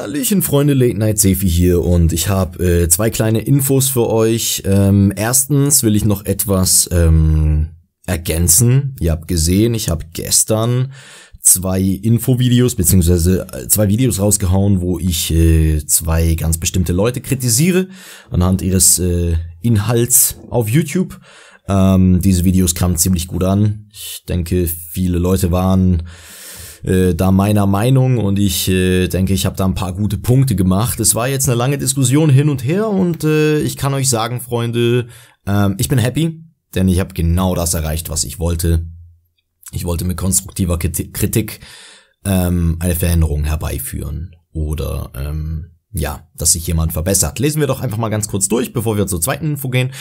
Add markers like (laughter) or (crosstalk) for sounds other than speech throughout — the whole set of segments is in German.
Hallöchen Freunde, Late Night Sefi hier und ich habe äh, zwei kleine Infos für euch. Ähm, erstens will ich noch etwas ähm, ergänzen. Ihr habt gesehen, ich habe gestern zwei Infovideos beziehungsweise äh, zwei Videos rausgehauen, wo ich äh, zwei ganz bestimmte Leute kritisiere anhand ihres äh, Inhalts auf YouTube. Ähm, diese Videos kamen ziemlich gut an. Ich denke, viele Leute waren äh, da meiner Meinung und ich äh, denke, ich habe da ein paar gute Punkte gemacht. Es war jetzt eine lange Diskussion hin und her und äh, ich kann euch sagen, Freunde, ähm, ich bin happy, denn ich habe genau das erreicht, was ich wollte. Ich wollte mit konstruktiver Kritik ähm, eine Veränderung herbeiführen oder ähm, ja, dass sich jemand verbessert. Lesen wir doch einfach mal ganz kurz durch, bevor wir zur zweiten Info gehen.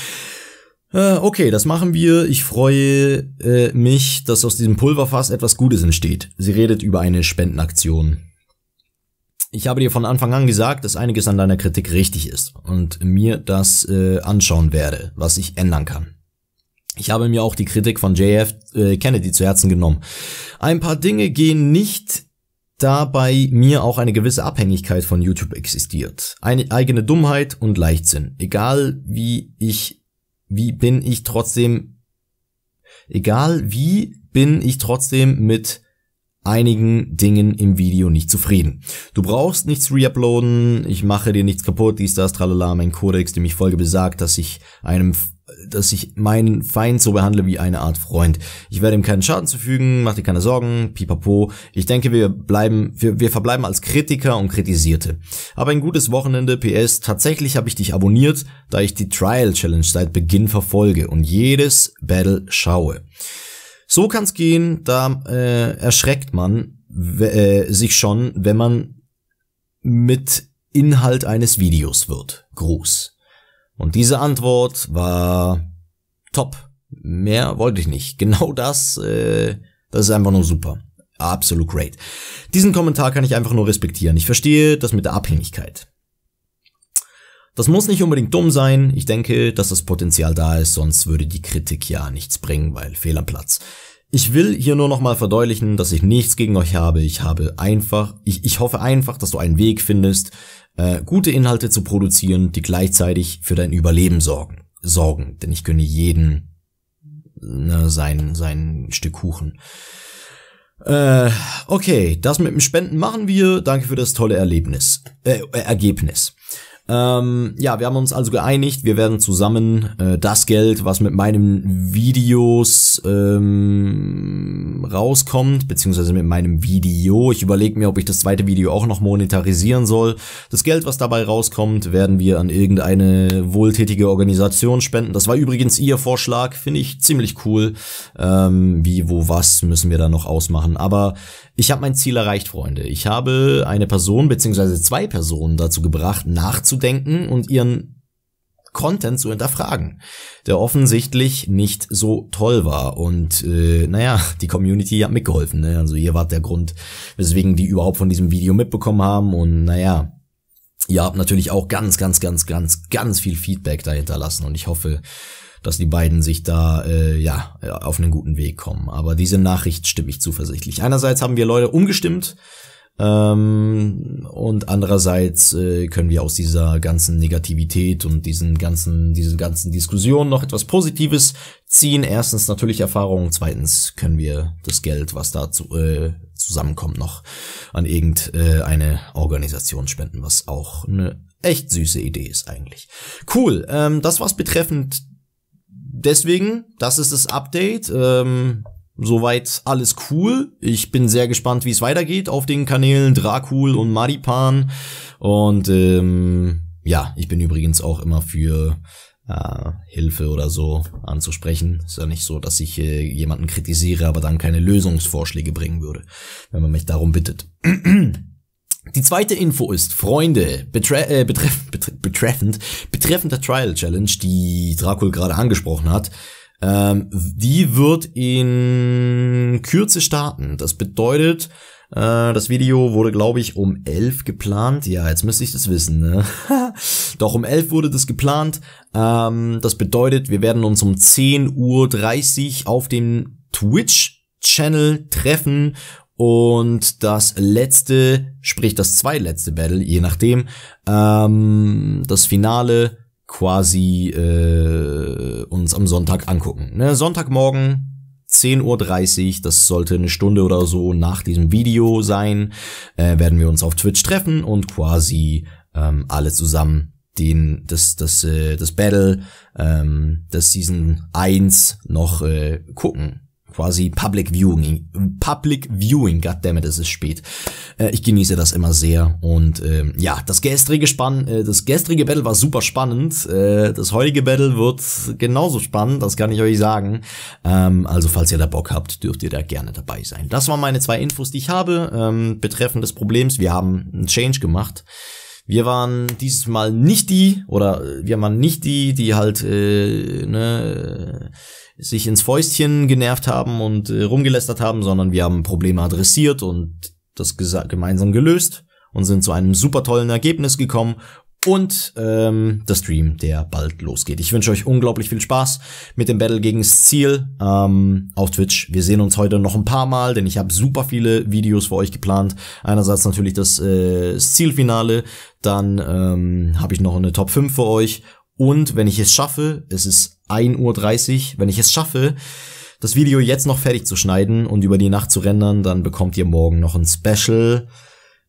Äh, okay, das machen wir. Ich freue äh, mich, dass aus diesem Pulverfass etwas Gutes entsteht. Sie redet über eine Spendenaktion. Ich habe dir von Anfang an gesagt, dass einiges an deiner Kritik richtig ist und mir das äh, anschauen werde, was ich ändern kann. Ich habe mir auch die Kritik von JF äh, Kennedy zu Herzen genommen. Ein paar Dinge gehen nicht da bei mir auch eine gewisse Abhängigkeit von YouTube existiert. Eine eigene Dummheit und Leichtsinn. Egal wie ich wie bin ich trotzdem, egal wie, bin ich trotzdem mit einigen Dingen im Video nicht zufrieden. Du brauchst nichts reuploaden, ich mache dir nichts kaputt, dies, das, tralala, mein Kodex, dem ich Folge besagt, dass ich einem dass ich meinen Feind so behandle wie eine Art Freund. Ich werde ihm keinen Schaden zufügen, mach dir keine Sorgen, pipapo. Ich denke, wir bleiben, wir, wir verbleiben als Kritiker und Kritisierte. Aber ein gutes Wochenende, PS, tatsächlich habe ich dich abonniert, da ich die Trial Challenge seit Beginn verfolge und jedes Battle schaue. So kann's gehen, da äh, erschreckt man äh, sich schon, wenn man mit Inhalt eines Videos wird. Gruß. Und diese Antwort war top. Mehr wollte ich nicht. Genau das, äh, das ist einfach nur super. Absolut great. Diesen Kommentar kann ich einfach nur respektieren. Ich verstehe das mit der Abhängigkeit. Das muss nicht unbedingt dumm sein. Ich denke, dass das Potenzial da ist, sonst würde die Kritik ja nichts bringen, weil Fehl am Platz. Ich will hier nur nochmal verdeutlichen, dass ich nichts gegen euch habe. Ich habe einfach, ich, ich hoffe einfach, dass du einen Weg findest, äh, gute Inhalte zu produzieren, die gleichzeitig für dein Überleben sorgen. Sorgen, denn ich gönne jeden ne, sein, sein Stück Kuchen. Äh, okay, das mit dem Spenden machen wir. Danke für das tolle Erlebnis, äh, Ergebnis. Ähm, ja, wir haben uns also geeinigt, wir werden zusammen äh, das Geld, was mit meinen Videos ähm, rauskommt, beziehungsweise mit meinem Video, ich überlege mir, ob ich das zweite Video auch noch monetarisieren soll. Das Geld, was dabei rauskommt, werden wir an irgendeine wohltätige Organisation spenden. Das war übrigens ihr Vorschlag, finde ich ziemlich cool. Ähm, wie, wo, was müssen wir da noch ausmachen. Aber ich habe mein Ziel erreicht, Freunde. Ich habe eine Person, beziehungsweise zwei Personen dazu gebracht, nachzudenken nachzudenken und ihren Content zu hinterfragen, der offensichtlich nicht so toll war. Und äh, naja, die Community hat mitgeholfen. Ne? Also ihr wart der Grund, weswegen die überhaupt von diesem Video mitbekommen haben. Und naja, ihr habt natürlich auch ganz, ganz, ganz, ganz, ganz viel Feedback dahinter lassen. Und ich hoffe, dass die beiden sich da äh, ja auf einen guten Weg kommen. Aber diese Nachricht stimme ich zuversichtlich. Einerseits haben wir Leute umgestimmt, ähm, und andererseits äh, können wir aus dieser ganzen Negativität und diesen ganzen, diesen ganzen Diskussionen noch etwas Positives ziehen. Erstens natürlich Erfahrung, zweitens können wir das Geld, was dazu äh, zusammenkommt, noch an irgendeine äh, Organisation spenden, was auch eine echt süße Idee ist eigentlich. Cool, ähm, das war's betreffend deswegen, das ist das Update. Ähm, Soweit alles cool. Ich bin sehr gespannt, wie es weitergeht auf den Kanälen Dracul und Maripan. Und ähm, ja, ich bin übrigens auch immer für äh, Hilfe oder so anzusprechen. Ist ja nicht so, dass ich äh, jemanden kritisiere, aber dann keine Lösungsvorschläge bringen würde, wenn man mich darum bittet. (clears throat) Die zweite Info ist, Freunde, betre äh, betreff betreffend, betreffend der Trial Challenge, die Dracul gerade angesprochen hat, ähm, die wird in Kürze starten. Das bedeutet, äh, das Video wurde, glaube ich, um 11 geplant. Ja, jetzt müsste ich das wissen. Ne? (laughs) Doch um 11 wurde das geplant. Ähm, das bedeutet, wir werden uns um 10.30 Uhr auf dem Twitch-Channel treffen und das letzte, sprich das zweitletzte Battle, je nachdem, ähm, das Finale quasi äh, uns am Sonntag angucken. Ne, Sonntagmorgen 10.30 Uhr, das sollte eine Stunde oder so nach diesem Video sein, äh, werden wir uns auf Twitch treffen und quasi ähm, alle zusammen den, das, das, äh, das Battle, ähm, das Season 1 noch äh, gucken quasi Public Viewing. Public Viewing, goddammit, es ist spät. Äh, ich genieße das immer sehr. Und ähm, ja, das gestrige Spann, äh, das gestrige Battle war super spannend. Äh, das heutige Battle wird genauso spannend, das kann ich euch sagen. Ähm, also falls ihr da Bock habt, dürft ihr da gerne dabei sein. Das waren meine zwei Infos, die ich habe ähm, betreffend des Problems. Wir haben einen Change gemacht. Wir waren dieses Mal nicht die, oder äh, wir waren nicht die, die halt äh, ne, sich ins Fäustchen genervt haben und äh, rumgelästert haben, sondern wir haben Probleme adressiert und das gemeinsam gelöst und sind zu einem super tollen Ergebnis gekommen und ähm, der Stream, der bald losgeht. Ich wünsche euch unglaublich viel Spaß mit dem Battle gegen das Ziel ähm, auf Twitch. Wir sehen uns heute noch ein paar Mal, denn ich habe super viele Videos für euch geplant. Einerseits natürlich das äh, Steel-Finale, dann ähm, habe ich noch eine Top 5 für euch. Und wenn ich es schaffe, es ist 1.30 Uhr, wenn ich es schaffe, das Video jetzt noch fertig zu schneiden und über die Nacht zu rendern, dann bekommt ihr morgen noch ein Special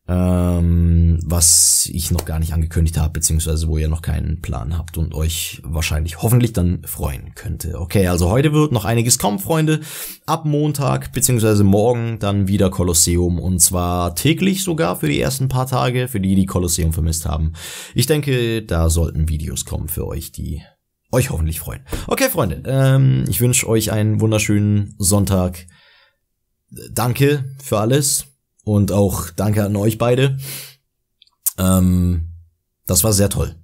ähm, was ich noch gar nicht angekündigt habe, beziehungsweise wo ihr noch keinen Plan habt und euch wahrscheinlich hoffentlich dann freuen könnte. Okay, also heute wird noch einiges kommen, Freunde. Ab Montag, beziehungsweise morgen dann wieder Kolosseum und zwar täglich sogar für die ersten paar Tage, für die, die Kolosseum vermisst haben. Ich denke, da sollten Videos kommen für euch, die euch hoffentlich freuen. Okay, Freunde, ähm, ich wünsche euch einen wunderschönen Sonntag. Danke für alles und auch danke an euch beide. Ähm, das war sehr toll.